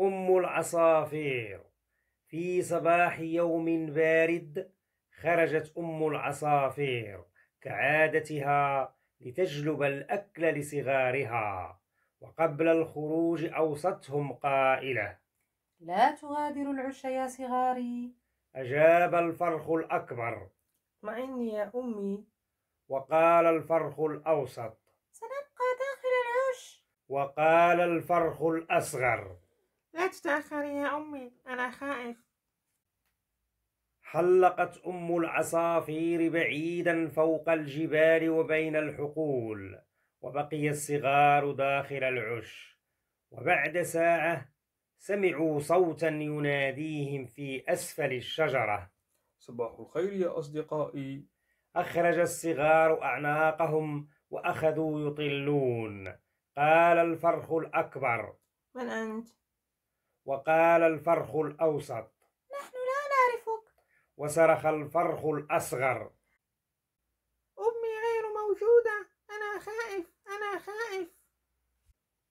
أم العصافير في صباح يوم بارد خرجت أم العصافير كعادتها لتجلب الأكل لصغارها وقبل الخروج أوصتهم قائلة لا تغادر العش يا صغاري أجاب الفرخ الأكبر اطمئن يا أمي وقال الفرخ الأوسط سنبقى داخل العش وقال الفرخ الأصغر لا تتأخري يا أمي أنا خائف حلقت أم العصافير بعيدا فوق الجبال وبين الحقول وبقي الصغار داخل العش وبعد ساعة سمعوا صوتا يناديهم في أسفل الشجرة صباح الخير يا أصدقائي أخرج الصغار أعناقهم وأخذوا يطلون قال الفرخ الأكبر من أنت؟ وقال الفرخ الأوسط نحن لا نعرفك وصرخ الفرخ الأصغر أمي غير موجودة أنا خائف أنا خائف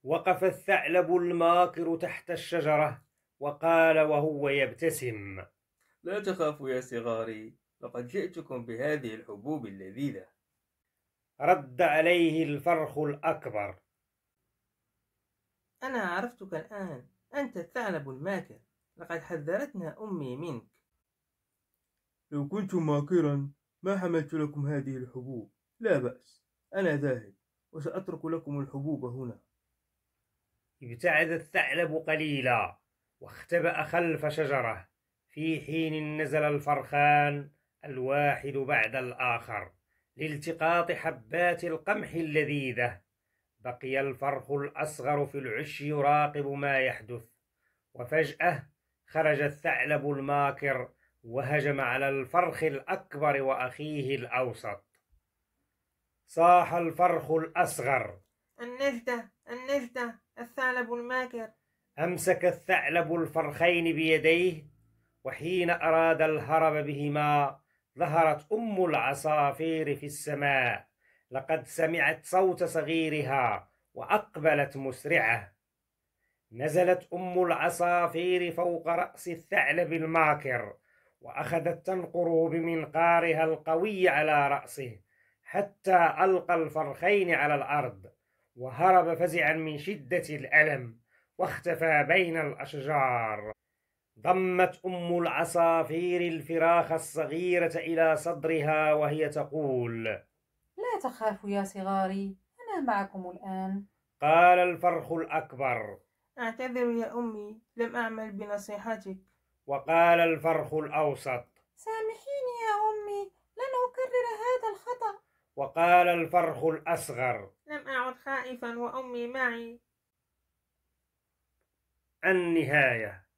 وقف الثعلب الماكر تحت الشجرة وقال وهو يبتسم لا تخافوا يا صغاري لقد جئتكم بهذه الحبوب اللذيذة رد عليه الفرخ الأكبر أنا عرفتك الآن أنت الثعلب الماكر لقد حذرتنا أمي منك لو كنت ماكرا ما حملت لكم هذه الحبوب لا بأس أنا ذاهب وسأترك لكم الحبوب هنا ابتعد الثعلب قليلا واختبأ خلف شجرة في حين نزل الفرخان الواحد بعد الآخر لالتقاط حبات القمح اللذيذة بقي الفرخ الأصغر في العش يراقب ما يحدث وفجأة خرج الثعلب الماكر وهجم على الفرخ الأكبر وأخيه الأوسط صاح الفرخ الأصغر النجدة النجدة الثعلب الماكر أمسك الثعلب الفرخين بيديه وحين أراد الهرب بهما ظهرت أم العصافير في السماء لقد سمعت صوت صغيرها وأقبلت مسرعة نزلت أم العصافير فوق رأس الثعلب الماكر وأخذت تنقر بمنقارها القوي على رأسه حتى ألقى الفرخين على الأرض وهرب فزعا من شدة الألم واختفى بين الأشجار ضمت أم العصافير الفراخ الصغيرة إلى صدرها وهي تقول تخافوا يا صغاري أنا معكم الآن قال الفرخ الأكبر أعتذر يا أمي لم أعمل بنصيحتك وقال الفرخ الأوسط سامحيني يا أمي لن أكرر هذا الخطأ وقال الفرخ الأصغر لم أعد خائفا وأمي معي النهايه